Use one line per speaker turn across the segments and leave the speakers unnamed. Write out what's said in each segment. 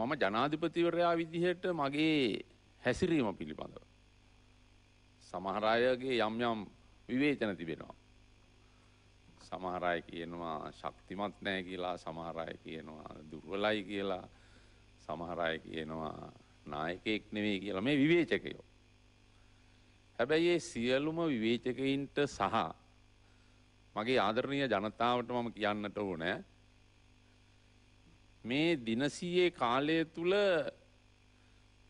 මම ජනාධිපතිවරයා විදිහට මගේ හැසිරීම පිළිබඳව. සමහර අයගේ යම් යම් විවේචන තිබෙනවා. සමහර අය කියනවා ශක්තිමත් නැහැ කියලා, සමහර අය කියනවා දුර්වලයි කියලා, සමහර අය කියනවා නායකයෙක් නෙවෙයි කියලා මේ විවේචකයෝ. හැබැයි ඒ සියලුම විවේචකයින්ට සහ මගේ ආදරණීය ජනතාවට මම කියන්නට ඕනේ මේ දිනසීයේ කාලය තුල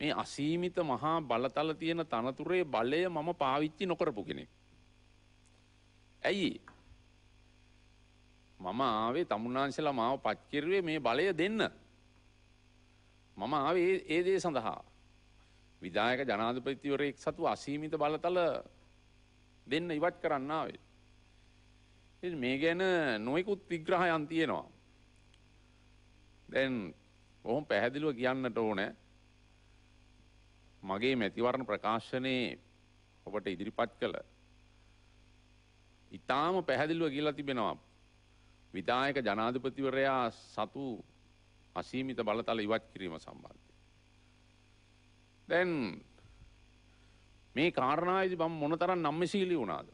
මේ අසීමිත මහා බලතල තියෙන තනතුරේ බලය මම පාවිච්චි නොකරපු කෙනෙක්. ඇයි? මම ආවේ තමුන්නාන්සලා මාව පත් කිරුවේ මේ බලය දෙන්න. මම ආවේ ඒ දේ සඳහා. විධායක ජනාධිපතිවරයෙක් සතු අසීමිත බලතල දෙන්න ඉවත් කරන්න ආවේ. මේ ගැන නොයෙකුත් විග්‍රහයන් තියෙනවා. දැන් ඔහොම පැහැදිලිව කියන්නට ඕන මගේ මැතිවරණ ප්‍රකාශනයේ ඔබට ඉදිරිපත් කළ ඉතාම පැහැදිලිව කියලා තිබෙනවා විදායක ජනාධිපතිවරයා සතු අසීමිත බලතල ඉවත් කිරීම සම්බන්ධයෙන්. දැන් මේ කාරණාවේදී මම මොනතරම් නම්මශීලී වුණාද?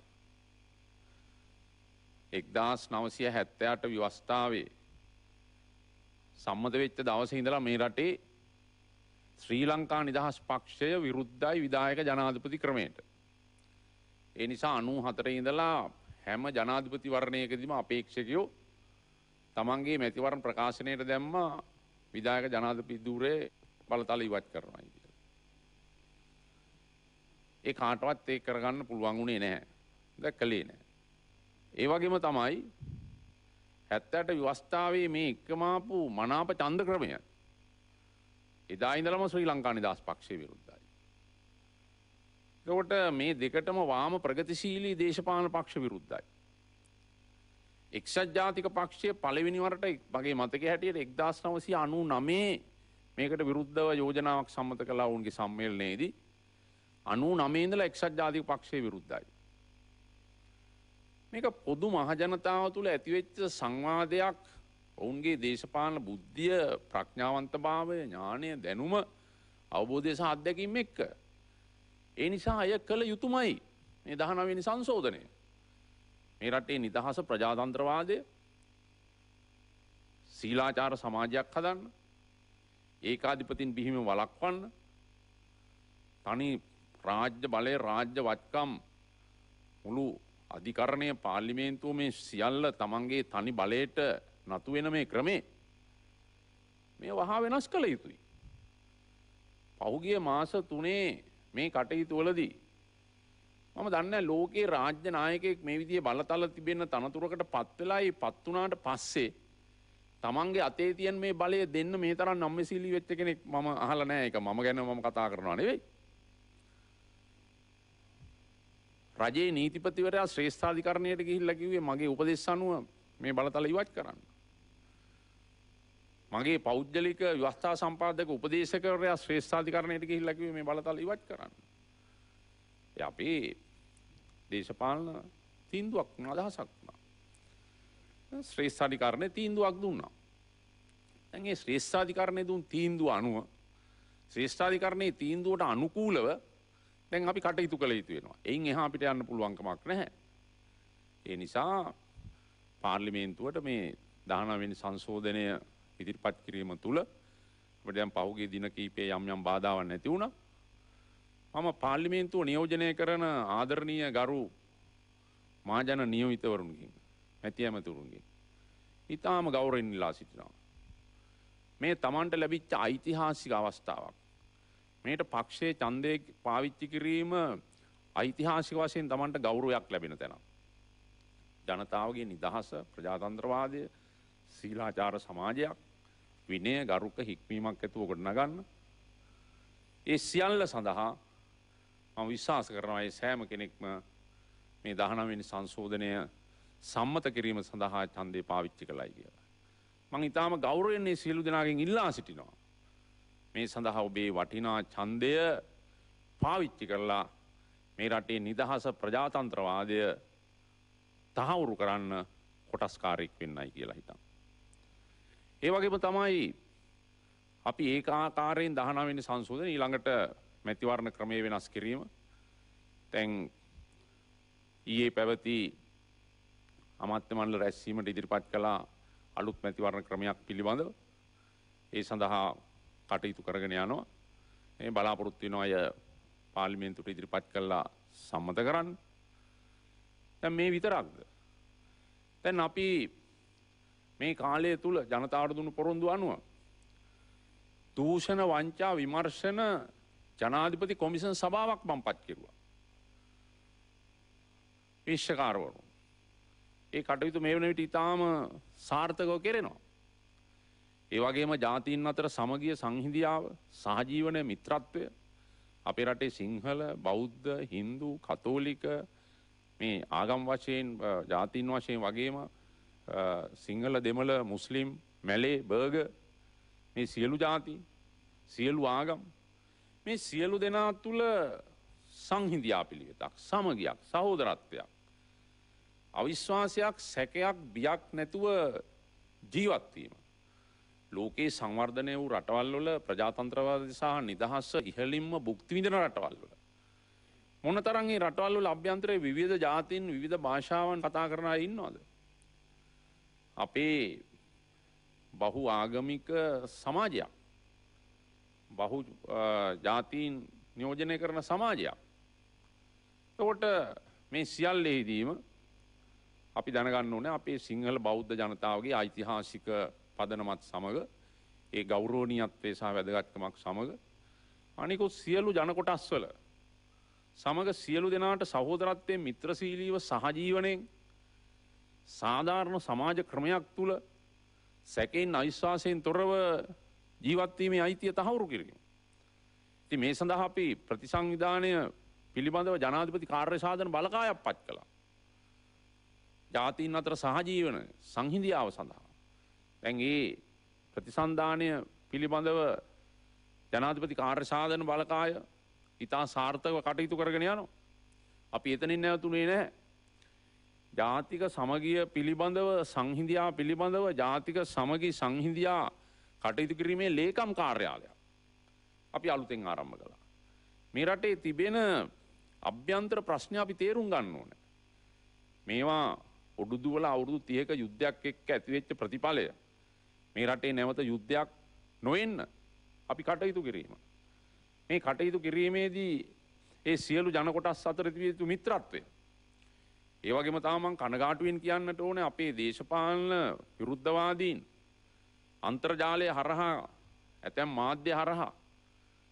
1978 විවස්ථාවේ සම්මත වෙච්ච දවසේ ඉඳලා මේ රටේ ශ්‍රී ලංකා නිදහස් පක්ෂය විරුද්ධයි විධායක ජනාධිපති ක්‍රමයට. ඒ නිසා 94 ඉඳලා හැම ජනාධිපති වරණයකදීම අපේක්ෂකයෝ තමන්ගේ මැතිවරණ ප්‍රකාශනයට දැම්ම විධායක ජනාධිපති ධූරයේ බලතල ඉවත් කරනවා කියලා. ඒ කාටවත් ඒක කරගන්න පුළුවන් උනේ නැහැ. දැන් කළේ නැහැ. ඒ වගේම තමයි ඇත්තට ව්‍යවස්ථාවේ මේ එක්කමාපු මනාප චන්ද ක්‍රමය එදා ඉඳලම ශ්‍රී ලංකා නිදහස් පක්ෂයේ විරුද්ධයි. එතකොට මේ දෙකටම වාම ප්‍රගතිශීලී දේශපාලන පක්ෂ විරුද්ධයි. එක්සත් ජාතික පක්ෂය පළවෙනි වරට මගේ මතකයේ හැටියට 1999 මේකට විරුද්ධව යෝජනාවක් සම්මත කළා වුන්ගේ සම්මේලනයේදී 99 ඉඳලා එක්සත් ජාතික පක්ෂය විරුද්ධයි. මේක පොදු මහජනතාව තුළ ඇතිවෙච්ච සංවාදයක් ඔවුන්ගේ දේශපාලන බුද්ධිය ප්‍රඥාවන්තභාවය ඥානය දැනුම අවබෝධය සහ අත්දැකීම් එක්ක. ඒ නිසා අය කළ යුතුමයි මේ දහනවෙනි සංශෝධනය. මේ රටේ නිදහස ප්‍රජාතන්ත්‍රවාදය සීලාචාර සමාජයක් හදන්න ඒකාධිපතින් බිහිම වලක්වන්න තනි රාජ්‍ය බලය රාජ්‍ය වත්කම් මුළු අධිකරණය පාර්ලිමේන්තුව මේ සියල්ල තමන්ගේ තනි බලයට නතු වෙන මේ ක්‍රමේ මේ වහා වෙනස් කළ යුතුයි. පහුගිය මාස තුනේ මේ කටයුතුවලදී. මම දන්න ලෝකයේ රාජ්‍ය නායකෙක් මේ විදිේ බලතල තිබෙන තනතුරකට පත්වෙලායි පත්වනාට පස්සේ තමන්ගේ අතේ තියන් මේ බලය දෙන්න මේ තරම් නම්මසිලි වෙච්ච කෙනෙක් මම අහල නෑ එක මම ගැන මම කතා කරනවා නෙවෙයි රජයේ නීතිපතිවරයා ශ්‍රේෂ්ඨාධිකරණයට ගිහිල්ලා කිව්වේ මගේ උපදෙස් අනුව මේ බලතල ඉවත් කරන්න. මගේ පෞද්ගලික ව්‍යවස්ථා සම්පාදක උපදේශකවරයා ශ්‍රේෂ්ඨාධිකරණයට ගිහිල්ලා කිව්වේ මේ බලතල ඉවත් කරන්න. ඒ අපේ දේශපාලන තීන්දුවක් අදහසක් වුණා. ශ්‍රේෂ්ඨාධිකරණේ තීන්දුවක් දුන්නා. දැන් ඒ ශ්‍රේෂ්ඨාධිකරණේ දුන් තීන්දුව අනුව ශ්‍රේෂ්ඨාධිකරණයේ තීන්දුවට අනුකූලව දැන් අපි කටයුතු කළ යුතු වෙනවා. එයින් එහා අපිට යන්න පුළුවන් කමක් නැහැ. ඒ නිසා පාර්ලිමේන්තුවට මේ 19 වෙනි සංශෝධනය ඉදිරිපත් කිරීම තුළ අපිට දැන් පහුගිය දින කීපයේ යම් යම් බාධාවන් නැති වුණා. මම පාර්ලිමේන්තුව නියෝජනය කරන ආදරණීය ගරු මහජන නියමිතවරුන්ගෙන් මැති ඇමතුරුන්ගෙන් ඊටාම ගෞරවයෙන් ඉල්ලා සිටිනවා. මේ Tamanට ලැබිච්ච ඓතිහාසික අවස්ථාවක්. මේට පක්ෂයේ ඡන්දය පාවිච්චි කිරීම ඓතිහාසික වශයෙන් Tamanට ගෞරවයක් ලැබෙන තැනක්. ජනතාවගේ නිදහස, ප්‍රජාතන්ත්‍රවාදය, සීලාචාර සමාජයක් විනය ගරුක හික්මීමක් ඇතුව ගොඩනගන්න. ඒ සියල්ල සඳහා මම විශ්වාස කරනවා ඒ සෑම කෙනෙක්ම මේ 19 වෙනි සංශෝධනය සම්මත කිරීම සඳහා ඡන්දය පාවිච්චි කළයි කියලා. මම ඊටාම ගෞරවයෙන් මේ සියලු දෙනාගෙන් ඉල්ලා සිටිනවා. මේ සඳහා ඔබේ වටිනා ඡන්දය පාවිච්චි කරලා මේ රටේ නිදහස ප්‍රජාතන්ත්‍රවාදය තහවුරු කරන්න කොටස්කාරයෙක් වෙන්නයි කියලා හිතන්. ඒ වගේම තමයි අපි ඒක ආකාරයෙන් 19 වෙනි සංශෝධනය ඊළඟට මැතිවරණ ක්‍රමය වෙනස් කිරීම දැන් ඊයේ පැවති අමාත්‍ය මණ්ඩල රැස්වීමට ඉදිරිපත් කළ අලුත් මැතිවරණ ක්‍රමයක් පිළිබඳව ඒ සඳහා කටයුතු කරගෙන යනවා. මේ බලාපොරොත්තු වෙන අය පාර්ලිමේන්තුවට ඉදිරිපත් කළා සම්මත කරන්න. දැන් මේ විතරක්ද? දැන් අපි මේ කාලය තුල ජනතාවට දුන්නු පොරොන්දු අනුව දූෂණ වංචා විමර්ශන ජනාධිපති කොමිසන් සභාවක් මම පත් කෙරුවා. විශ්ෂකාරවරු. ඒ කටයුතු මේ වන විට ඉතාම සාර්ථකව කෙරෙනවා. ඒ වගේම ජාතීන් අතර සමගිය සංහිඳියාව සහජීවනය මිත්‍රත්වය අපේ රටේ සිංහල බෞද්ධ හින්දු කතෝලික මේ ආගම් වශයෙන් ජාතීන් වශයෙන් වගේම සිංහල දෙමළ මුස්ලිම් මැලේ බර්ග මේ සියලු ජාති සියලු ආගම් මේ සියලු දෙනා තුළ සංහිඳියා පිළිවෙතක් සමගියක් සහෝදරත්වයක් අවිශ්වාසයක් සැකයක් බියක් නැතුව ජීවත්වීම ලෝකයේ සංවර්ධනය වූ රටවල්වල ප්‍රජාතන්ත්‍රවාද සහ නිදහස්ස ඉහලින්ම බුක්තිවිඳන රටවල්වල. මොන තරන්ගේ රටවල්ල අභ්‍යන්තරයේ විධ ජාතින් විධ භාෂාවන් කතා කරන ඉන්නවාද. අපේ බහු ආගමික සමාජයක් බහු ජාතීන් නියෝජනය කරන සමාජයක්. තකොට මේ සියල්ලෙහිදීම අපි දැනගන්න ඕන අපේ සිංහල බෞද්ධ ජනතාවගේ ඓතිහාසික පදනමත් සමග ඒ ගෞරෝණීයත්වය සහ වැදගත්කමක් සමග අනිකුත් සියලු ජනකොටස්වල සමග සියලු දෙනාට සහෝදරත්වයෙන් මිත්‍රශීලීව සහජීවනයෙන් සාධාරණ සමාජ ක්‍රමයක් තුළ සැකෙන් අවිශ්වාසයෙන් තොරව ජීවත්වීමේ අයිතිය තහවුරු කිරීම. ඉතින් මේ සඳහා අපි ප්‍රතිසංවිධානය පිළිබඳව ජනාධිපති කාර්ය සාධන බලකායක් පත් කළා. ජාතීන් අතර සහජීවන සංහිඳියාව සඳහා දැන් ඒ ප්‍රතිසන්ධානය පිළිබඳව ජනාධිපති කාර්යසාධන බලකාය ඉතා සාර්ථකව කටයුතු කරගෙන යනවා. අපි එතනින් නැවතුනේ නැහැ. ජාතික සමගිය පිළිබඳව සංහිඳියා පිළිබඳව ජාතික සමගි සංහිඳියා කටයුතු කිරීමේ ලේකම් කාර්යාලයක් අපි අලුතෙන් ආරම්භ කළා. මේ රටේ තිබෙන අභ්‍යන්තර ප්‍රශ්න අපි තේරුම් ගන්න ඕනේ. මේවා ඔඩුදුවල අවුරුදු 30ක යුද්ධයක් එක්ක ඇතිවෙච්ච ප්‍රතිඵලය මේ රටේ නැවත යුද්ධයක් නොවෙන්න අපි කටයුතු කිරීම. මේ කටයුතු කිරීමේදී ඒ සියලු ජනකොටස් අතර තිබිය යුතු මිත්‍රත්වය. ඒ වගේම තමන් කනගාටුවෙන් කියන්නට ඕනේ අපේ දේශපාලන විරුද්ධවාදීන් අන්තර්ජාලය හරහා ඇතැම් මාධ්‍ය හරහා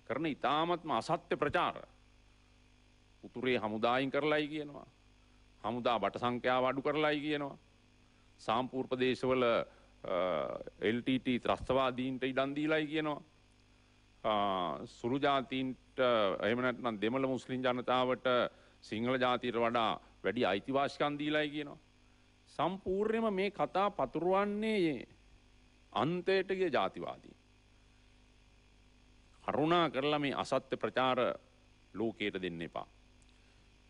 කරන ඉතාමත්ම අසත්‍ය ප්‍රචාර උතුරේ හමුදායින් කරලයි කියනවා. හමුදා බට සංඛ්‍යාව අඩු කරලයි කියනවා. සාම්පූර්පදේශවල එල්ටට ත්‍රස්තවාදීන්ට ඉඩන්දීලයි කියනවා. සුරුජාතීන්ට එමනැත්නම් දෙමළ මුස්ලිම් ජනතාවට සිංහල ජාතීර වඩා වැඩි අයිතිවාශකන්දීලයි කියනවා. සම්පූර්ණයම මේ කතා පතුරුවන්නේ අන්තයටගේ ජාතිවාදී. කරුණා කරලා මේ අසත්‍ය ප්‍රචාර ලෝකයට දෙන්න එපා.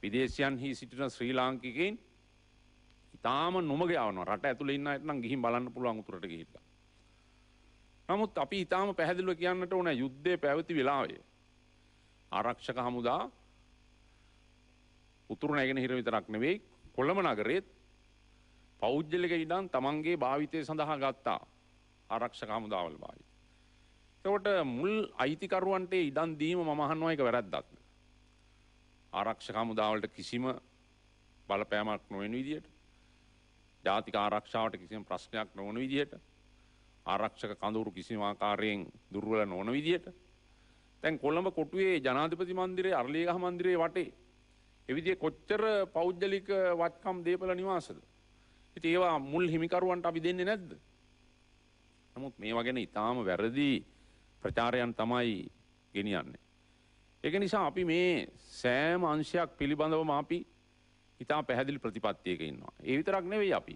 විදේශයන්හි සිටින ශ්‍රී ලාංකිකයින් තාම නොමග යවනවා. රට ඇතුලේ ඉන්න අයට නම් ගිහින් බලන්න පුළුවන් උතුරට ගිහිල්ලා. නමුත් අපි ඊටාම පැහැදිලිව කියන්නට ඕන යුද්ධයේ පැවති වෙලාවේ ආරක්ෂක හමුදා උතුරු නැගෙනහිර විතරක් නෙවෙයි කොළඹ නගරෙත් පෞද්ගලික ඉඩම් තමන්ගේ භාවිතය සඳහා ගත්තා ආරක්ෂක හමුදාවල් භාවිත. එතකොට මුල් අයිතිකරුවන්ට ඉඩම් දීම මම අහනවා ඒක වැරද්දක්ද? ආරක්ෂක හමුදාවලට කිසිම බලපෑමක් නොවන විදියට ජාතික ආරක්ෂාවට කිසිම ප්‍රශ්නයක් නොවන විදිහට ආරක්ෂක කඳවුරු කිසිම ආකාරයෙන් දුර්වල නොවන විදිහට දැන් කොළඹ කොටුවේ ජනාධිපති මන්දිරයේ අරලියගහ මන්දිරයේ වටේ එවිදිහේ කොච්චර පෞද්ගලික වත්කම් දීපල නිවාසද ඉතින් ඒවා මුල් හිමිකරුවන්ට අපි දෙන්නේ නැද්ද නමුත් මේවා ගැන ඊටාම වැරදි ප්‍රචාරයන් තමයි ගෙනියන්නේ ඒක නිසා අපි මේ සෑම අංශයක් පිළිබඳවම අපි ඉතා පැහැදිලි ප්‍රතිපත්තියක ඉන්නවා. ඒ විතරක් නෙවෙයි අපි.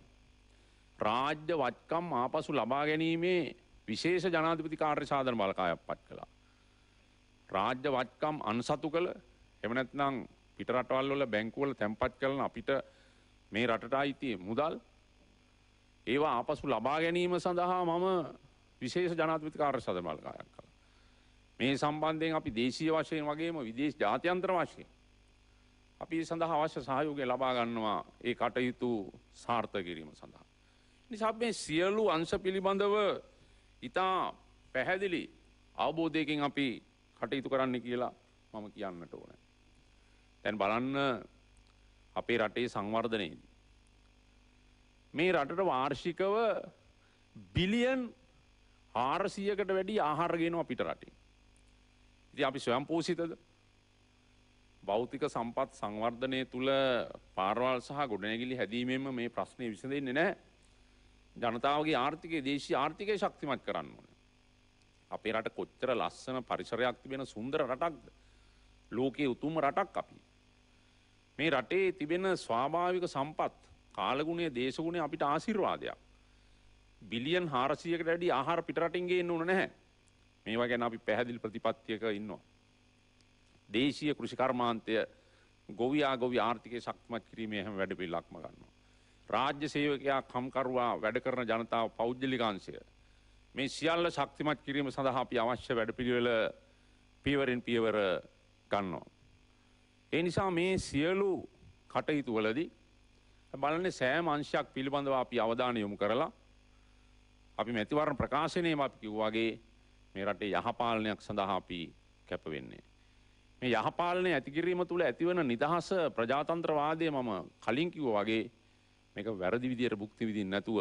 රාජ්‍ය වත්කම් ආපසු ලබා ගැනීමේ විශේෂ ජනාධිපති කාර්ය සාධන බලකායක් පත් කළා. රාජ්‍ය වත්කම් අන්සතු කළ එහෙම නැත්නම් පිට රටවල් වල බැංකුවල තැන්පත් කරන අපිට මේ රටට අයිති මුදල් ඒවා ආපසු ලබා ගැනීම සඳහා මම විශේෂ ජනාධිපති කාර්ය සාධන බලකායක් කළා. මේ සම්බන්ධයෙන් අපි දේශීය වශයෙන් වගේම විදේශ ජාත්‍යන්තර වශයෙන් අපි සඳහා අවශ්‍ය සහයෝගය ලබා ගන්නවා ඒ කටයුතු සාර්ථක කිරීම සඳහා. නිසා මේ සියලු අංශ පිළිබඳව ඉතා පැහැදිලි අවබෝධයකින් අපි කටයුතු කරන්න කියලා මම කියන්නට ඕන. තැන් බලන්න අපේ රටේ සංවර්ධනයේදී. මේ රටට වාර්ෂිකව බිලියන් ආරසියකට වැඩි ආහාරගෙනවා පිට රටින්. ඉති අපි ස්වයම් පෝසිතද භෞතික සම්පත් සංවර්ධනය තුළ පාරවල් සහ ගොඩනැගිලි හැදීමෙන්ම මේ ප්‍රශ්නය විසඳෙන්නේ නැහැ. ජනතාවගේ ආර්ථිකය දේශීය ආර්ථිකය ශක්තිමත් කරන්න ඕනේ. අපේ රට කොච්චර ලස්සන පරිසරයක් තිබෙන සුන්දර රටක්ද? ලෝකයේ උතුම් රටක් අපි. මේ රටේ තිබෙන ස්වාභාවික සම්පත්, කාලගුණයේ දේශගුණයේ අපිට ආශිර්වාදයක්. බිලියන් 400කට වැඩි ආහාර පිටරටින් ගේන්න ඕන නැහැ. මේවා ගැන අපි පැහැදිලි ප්‍රතිපත්තියක ඉන්නවා. දේශීය කෘෂිකර්මාන්තය ගොවියා ගොවි ආර්ථිකය සක්මත් කිරීමේ හැම වැඩපිළිවෙලක්ම ගන්නවා. රාජ්‍ය සේවකයා කම්කරුවා වැඩ කරන ජනතාව පෞද්ගලිකාංශය මේ සියල්ල ශක්තිමත් කිරීම සඳහා අපි අවශ්‍ය වැඩපිළිවෙල පියවරෙන් පියවර ගන්නවා. ඒ නිසා මේ සියලු කටයුතු වලදී බලන්නේ සෑම අංශයක් පිළිබඳව අපි අවධානය යොමු කරලා අපි මැතිවරණ ප්‍රකාශනයේම අපි කිව්වාගේ මේ රටේ යහපාලනයක් සඳහා අපි කැප වෙන්නේ. මේ යහපාලනය ඇති කිරීම තුළ ඇතිවන නිදහස ප්‍රජාතන්ත්‍රවාදය මම කලින් කිව්වා වගේ මේක වැරදි විදියට භුක්ති විඳින්න නැතුව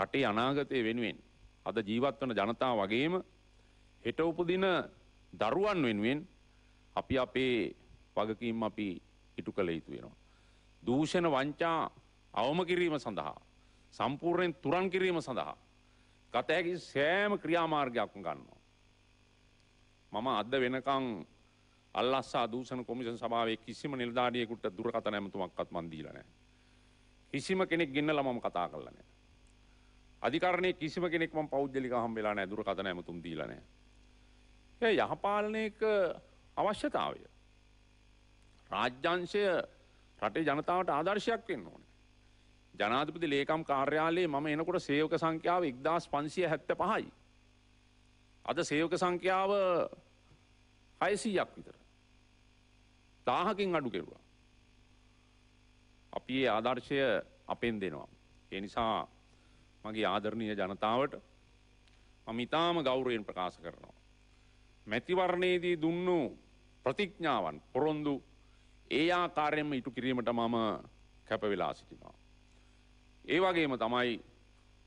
රටේ අනාගතය වෙනුවෙන් අද ජීවත් වන ජනතාව වගේම හෙට උපදින දරුවන් වෙනුවෙන් අපි අපේ වගකීම් අපි ඉටු කළ යුතු වෙනවා. දූෂණ වංචා අවම කිරීම සඳහා සම්පූර්ණයෙන් තුරන් කිරීම සඳහා ගත හැකි සෑම ක්‍රියාමාර්ගයක්ම ගන්නවා. මම අද වෙනකන් අල්ලස්සා දූෂණ කොමිෂන් සභාවේ කිසිම නිලධාරියෙකුට දුරකථන ඇමතුමක්වත් මන් දීලා නැහැ. කිසිම කෙනෙක් ගෙන්නලා මම කතා කරලා නැහැ. අධිකරණයේ කිසිම කෙනෙක් මම පෞද්ගලිකව හම් වෙලා නැහැ දුරකථන ඇමතුම් දීලා නැහැ. ඒ යහපාලනයේක අවශ්‍යතාවය. රාජ්‍යංශය රටේ ජනතාවට ආදර්ශයක් වෙන්න ඕනේ. ජනාධිපති ලේකම් කාර්යාලයේ මම එනකොට සේවක සංඛ්‍යාව 1575යි. අද සේවක සංඛ්‍යාව 600ක් විතර. දාහකින් අඩු කෙරුවා. අපි ඒ ආදර්ශය අපෙන් දෙනවා. ඒ නිසා මගේ ආදරණීය ජනතාවට මම ඉතාම ගෞරවයෙන් ප්‍රකාශ කරනවා. මැතිවරණයේදී දුන්නු ප්‍රතිඥාවන් පොරොන්දු ඒ ආකාරයෙන්ම ඉටු කිරීමට මම කැප වෙලා සිටිනවා. ඒ වගේම තමයි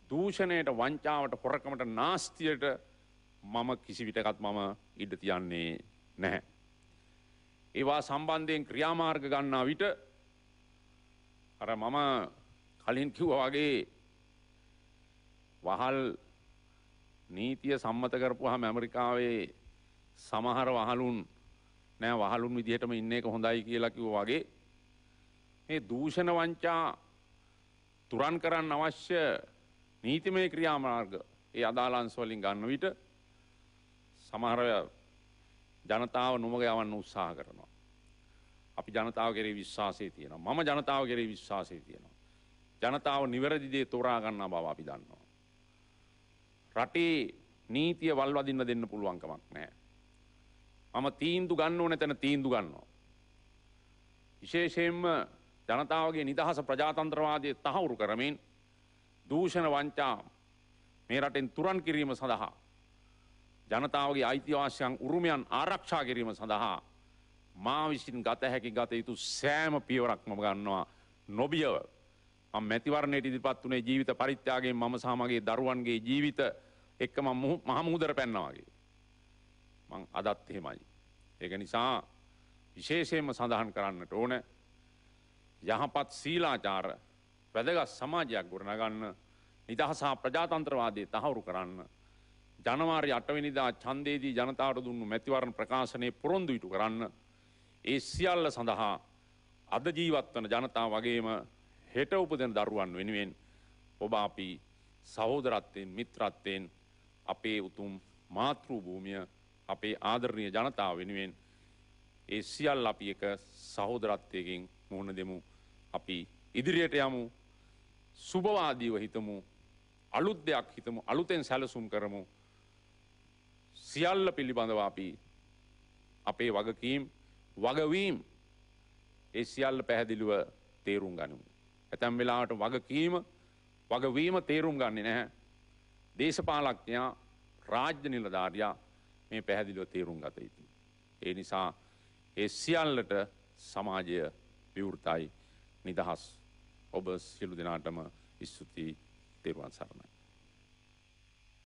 දූෂණයට වංචාවට හොරකමට නාස්තියට මම කිසි විටකත් මම ඉඩ තියන්නේ නැහැ. ඒවා සම්බන්ධයෙන් ක්‍රියාමාර්ග ගන්නා විට අර මම කලින් කිව්වා වගේ වහල් නීතිය සම්මත කරපුවාම ඇමරිකාවේ සමහර වහලුන් නෑ වහලුන් විදිහටම ඉන්න එක හොඳයි කියලා කිව්වා වගේ මේ දූෂණ වංචා තුරන් කරන්න අවශ්‍ය නීතිමය ක්‍රියාමාර්ග ඒ අදාළ අංශ වලින් ගන්න විට සමහර ජනතාව නොමග යවන්න උත්සාහ කරනවා. අපි ජනතාව කෙරේ විශ්වාසය තියෙනවා. මම ජනතාව කෙරේ විශ්වාසය තියෙනවා. ජනතාව නිවැරදි දේ තෝරා ගන්නා බව අපි දන්නවා. රටේ නීතිය වල්වදින්න දෙන්න පුළුවන් කමක් නැහැ. මම තීන්දුව ගන්න ඕන තැන තීන්දුව ගන්නවා. විශේෂයෙන්ම ජනතාවගේ නිදහස ප්‍රජාතන්ත්‍රවාදය තහවුරු කරමින් දූෂණ වංචා මේ රටෙන් තුරන් කිරීම සඳහා ජනතාවගේ අයිතිවාසියන් උරුමයන් ආරක්ෂා කිරීම සඳහා මා විසින් ගත හැකි ගත යුතු සෑම පියවරක් මම ගන්නවා නොබියව මම මැතිවරණයට ඉදිරිපත් වුණේ ජීවිත පරිත්‍යාගයෙන් මම සහ මගේ දරුවන්ගේ ජීවිත එක්ක මම මහ මුහුදට පැන්නා වගේ මං අදත් එහෙමයි ඒක නිසා විශේෂයෙන්ම සඳහන් කරන්නට ඕන යහපත් සීලාචාර වැදගත් සමාජයක් ගොඩනගන්න නිදහසා ප්‍රජාතන්ත්‍රවාදය තහවුරු කරන්න ජනවාරි අටවැනිදා චන්දේදී ජනතාවට දුන්නු මැතිවරණ ප්‍රකාශනය පොරොන්දු ඉටු කරන්න ඒ සියල්ල සඳහා අද ජීවත්වන ජනතා වගේම හෙට උපදන දරුවන් වෙනුවෙන් ඔබ අපි සහෝදරත්වයෙන් මිත්‍රත්වයෙන් අපේ උතුම් මාතෘ භූමිය අපේ ආදරණීය ජනතාව වෙනුවෙන් ඒ සියල් අපි එක සහෝදරත්වයකින් මුහුණ දෙමු අපි ඉදිරියට යමු සුභවාදීව හිතමු අලුත් දෙයක් හිතමු අලුතෙන් සැලසුම් කරමු සියල්ල පිළිබඳව අපි අපේ වගකීම් වගවීම් ඒ සියල්ල පැහැදිලිව තේරුම් ගනිමු. ඇතැම් වෙලාට වගකීම වගවීම තේරුම් ගන්නේ නැහැ. දේශපාලඥයා රාජ්‍ය නිලධාරියා මේ පැහැදිලිව තේරුම් ගත යුතුයි. ඒ නිසා ඒ සියල්ලට සමාජය විවෘතයි නිදහස් ඔබ සියලු දෙනාටම ස්තුතියි තෙරුවන් සරණයි.